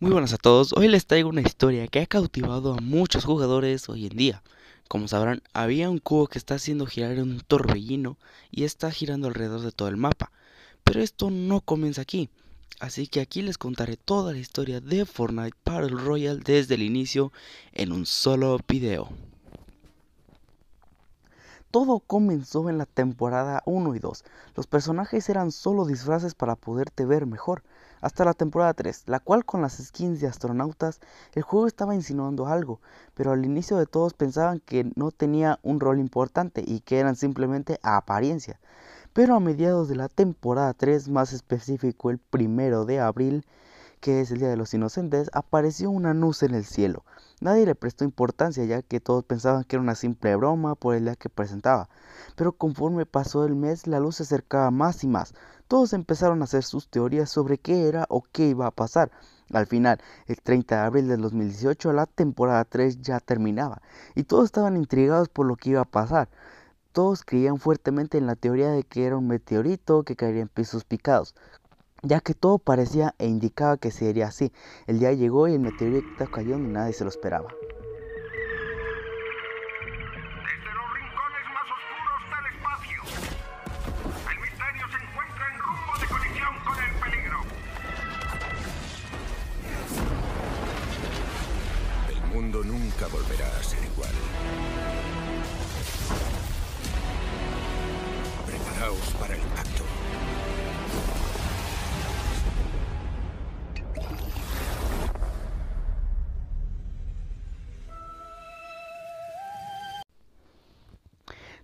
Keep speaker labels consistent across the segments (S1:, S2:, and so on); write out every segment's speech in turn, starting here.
S1: Muy buenas a todos, hoy les traigo una historia que ha cautivado a muchos jugadores hoy en día. Como sabrán, había un cubo que está haciendo girar un torbellino y está girando alrededor de todo el mapa. Pero esto no comienza aquí, así que aquí les contaré toda la historia de Fortnite Battle Royale desde el inicio en un solo video. Todo comenzó en la temporada 1 y 2. Los personajes eran solo disfraces para poderte ver mejor hasta la temporada 3, la cual con las skins de astronautas el juego estaba insinuando algo, pero al inicio de todos pensaban que no tenía un rol importante y que eran simplemente apariencia. Pero a mediados de la temporada 3, más específico el primero de abril, que es el Día de los Inocentes, apareció una luz en el cielo. Nadie le prestó importancia ya que todos pensaban que era una simple broma por el día que presentaba. Pero conforme pasó el mes la luz se acercaba más y más. Todos empezaron a hacer sus teorías sobre qué era o qué iba a pasar. Al final, el 30 de abril de 2018, la temporada 3 ya terminaba y todos estaban intrigados por lo que iba a pasar. Todos creían fuertemente en la teoría de que era un meteorito que caería en pisos picados, ya que todo parecía e indicaba que sería así. El día llegó y el meteorito cayó donde nadie se lo esperaba. Desde los rincones más oscuros del espacio, el misterio se encuentra en rumbo de colisión con el peligro. El mundo nunca volverá a ser igual. Preparaos para el ataque.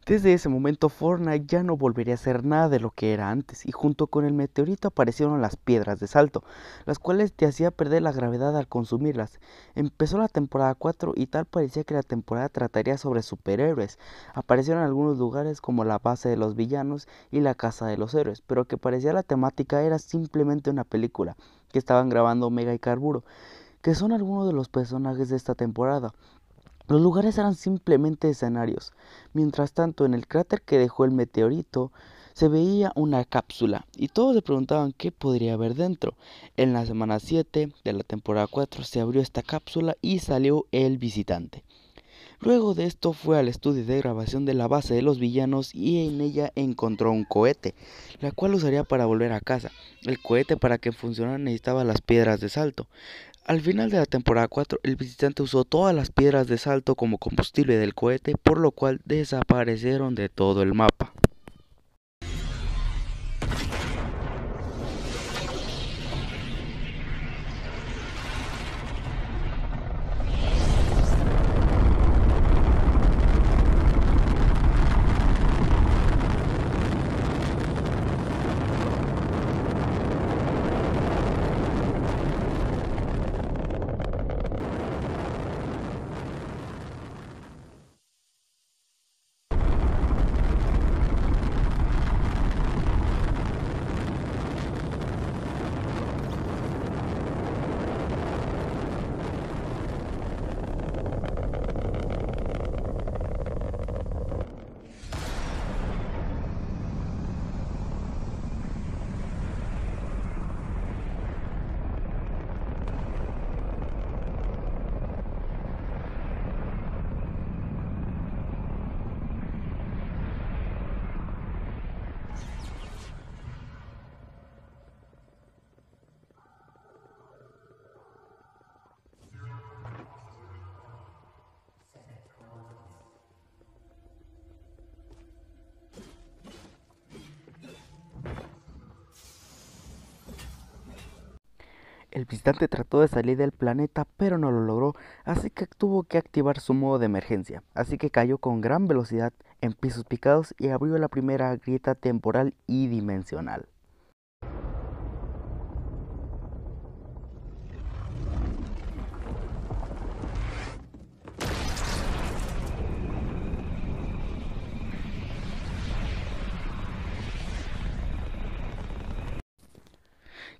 S1: Desde ese momento Fortnite ya no volvería a ser nada de lo que era antes y junto con el meteorito aparecieron las piedras de salto, las cuales te hacía perder la gravedad al consumirlas. Empezó la temporada 4 y tal parecía que la temporada trataría sobre superhéroes. Aparecieron algunos lugares como la base de los villanos y la casa de los héroes, pero que parecía la temática era simplemente una película que estaban grabando Omega y Carburo, que son algunos de los personajes de esta temporada. Los lugares eran simplemente escenarios. Mientras tanto, en el cráter que dejó el meteorito se veía una cápsula y todos se preguntaban qué podría haber dentro. En la semana 7 de la temporada 4 se abrió esta cápsula y salió el visitante. Luego de esto fue al estudio de grabación de la base de los villanos y en ella encontró un cohete, la cual usaría para volver a casa. El cohete para que funcionara necesitaba las piedras de salto. Al final de la temporada 4, el visitante usó todas las piedras de salto como combustible del cohete, por lo cual desaparecieron de todo el mapa. El visitante trató de salir del planeta pero no lo logró, así que tuvo que activar su modo de emergencia, así que cayó con gran velocidad en pisos picados y abrió la primera grieta temporal y dimensional.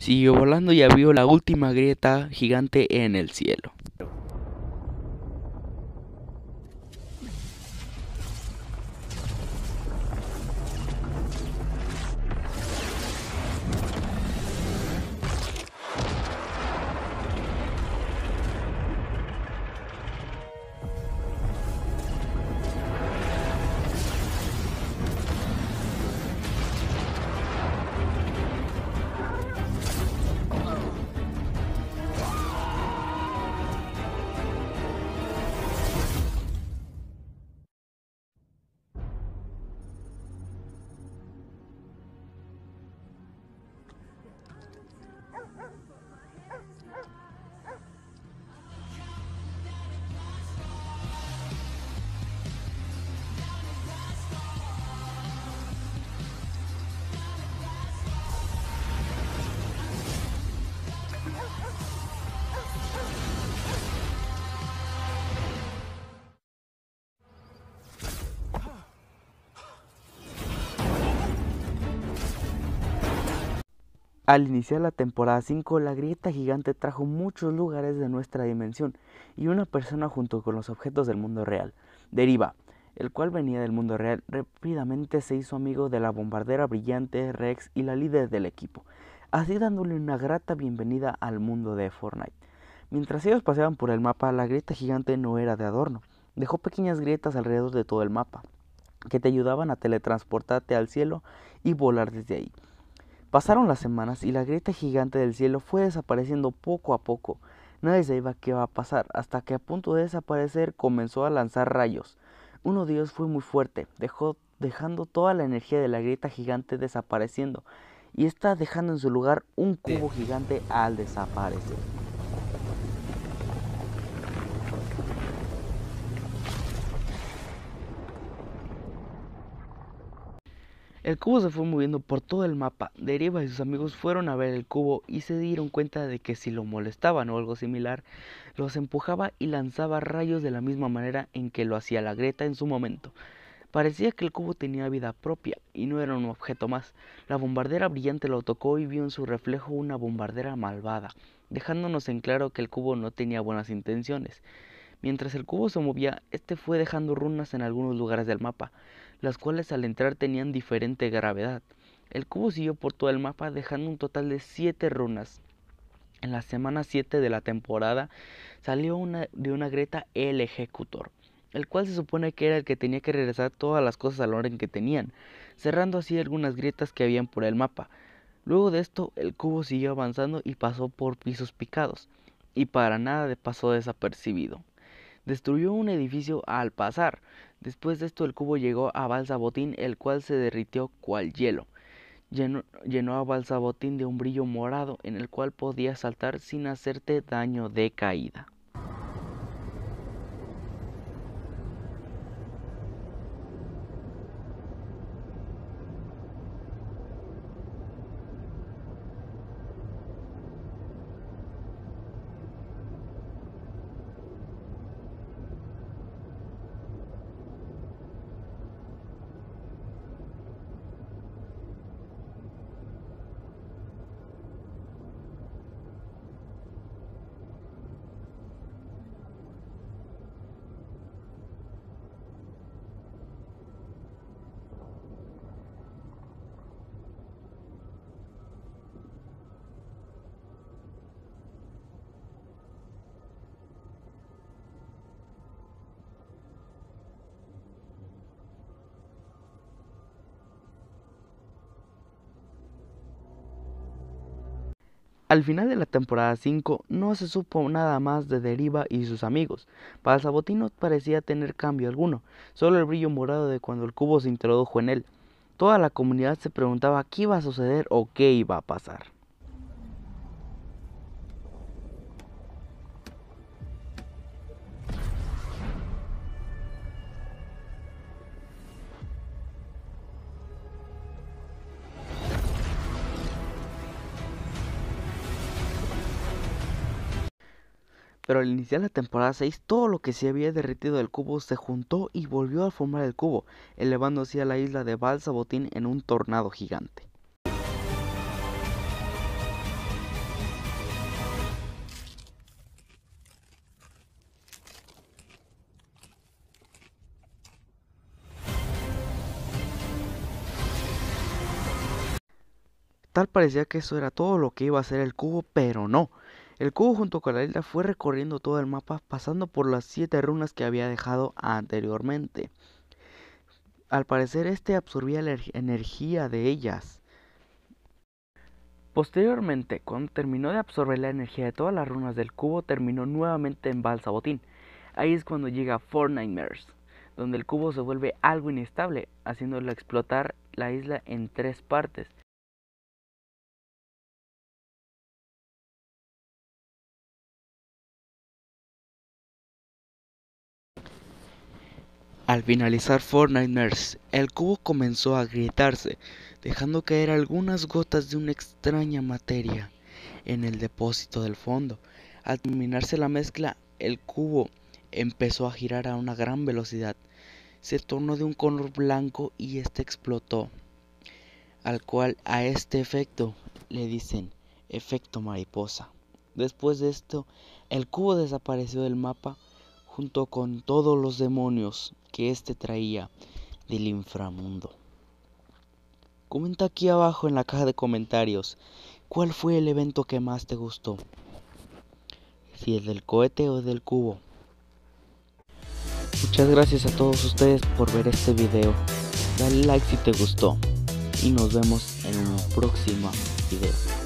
S1: siguió volando y abrió la última grieta gigante en el cielo. Al iniciar la temporada 5, la grieta gigante trajo muchos lugares de nuestra dimensión y una persona junto con los objetos del mundo real. Deriva, el cual venía del mundo real, rápidamente se hizo amigo de la bombardera brillante Rex y la líder del equipo, así dándole una grata bienvenida al mundo de Fortnite. Mientras ellos paseaban por el mapa, la grieta gigante no era de adorno. Dejó pequeñas grietas alrededor de todo el mapa, que te ayudaban a teletransportarte al cielo y volar desde ahí. Pasaron las semanas y la grieta gigante del cielo fue desapareciendo poco a poco. Nadie sabía qué iba a pasar, hasta que a punto de desaparecer comenzó a lanzar rayos. Uno de ellos fue muy fuerte, dejó, dejando toda la energía de la grieta gigante desapareciendo, y está dejando en su lugar un cubo gigante al desaparecer. El cubo se fue moviendo por todo el mapa. Deriva y sus amigos fueron a ver el cubo y se dieron cuenta de que si lo molestaban o algo similar, los empujaba y lanzaba rayos de la misma manera en que lo hacía la Greta en su momento. Parecía que el cubo tenía vida propia y no era un objeto más. La bombardera brillante lo tocó y vio en su reflejo una bombardera malvada, dejándonos en claro que el cubo no tenía buenas intenciones. Mientras el cubo se movía, este fue dejando runas en algunos lugares del mapa las cuales al entrar tenían diferente gravedad. El cubo siguió por todo el mapa dejando un total de 7 runas. En la semana 7 de la temporada salió una, de una grieta el ejecutor, el cual se supone que era el que tenía que regresar todas las cosas al orden que tenían, cerrando así algunas grietas que habían por el mapa. Luego de esto, el cubo siguió avanzando y pasó por pisos picados, y para nada pasó desapercibido. Destruyó un edificio al pasar, Después de esto el cubo llegó a Balsabotín, el cual se derritió cual hielo. Llenó, a Balsabotín de un brillo morado en el cual podía saltar sin hacerte daño de caída. Al final de la temporada 5 no se supo nada más de Deriva y sus amigos. Para Sabotino parecía tener cambio alguno, solo el brillo morado de cuando el cubo se introdujo en él. Toda la comunidad se preguntaba qué iba a suceder o qué iba a pasar. Pero al iniciar la temporada 6, todo lo que se había derretido del cubo se juntó y volvió a formar el cubo, elevando así a la isla de Balsabotín en un tornado gigante. Tal parecía que eso era todo lo que iba a ser el cubo, pero no. El cubo junto con la isla fue recorriendo todo el mapa pasando por las siete runas que había dejado anteriormente. Al parecer este absorbía la energía de ellas. Posteriormente, cuando terminó de absorber la energía de todas las runas del cubo, terminó nuevamente en Balsabotín. Ahí es cuando llega Four Nightmares, donde el cubo se vuelve algo inestable, haciéndolo explotar la isla en tres partes. Al finalizar Fortnite Nurse, el cubo comenzó a gritarse, dejando caer algunas gotas de una extraña materia en el depósito del fondo. Al terminarse la mezcla, el cubo empezó a girar a una gran velocidad. Se tornó de un color blanco y este explotó, al cual a este efecto le dicen efecto mariposa. Después de esto, el cubo desapareció del mapa junto con todos los demonios que éste traía del inframundo. Comenta aquí abajo en la caja de comentarios cuál fue el evento que más te gustó, si es del cohete o del cubo. Muchas gracias a todos ustedes por ver este video, dale like si te gustó y nos vemos en un próximo video.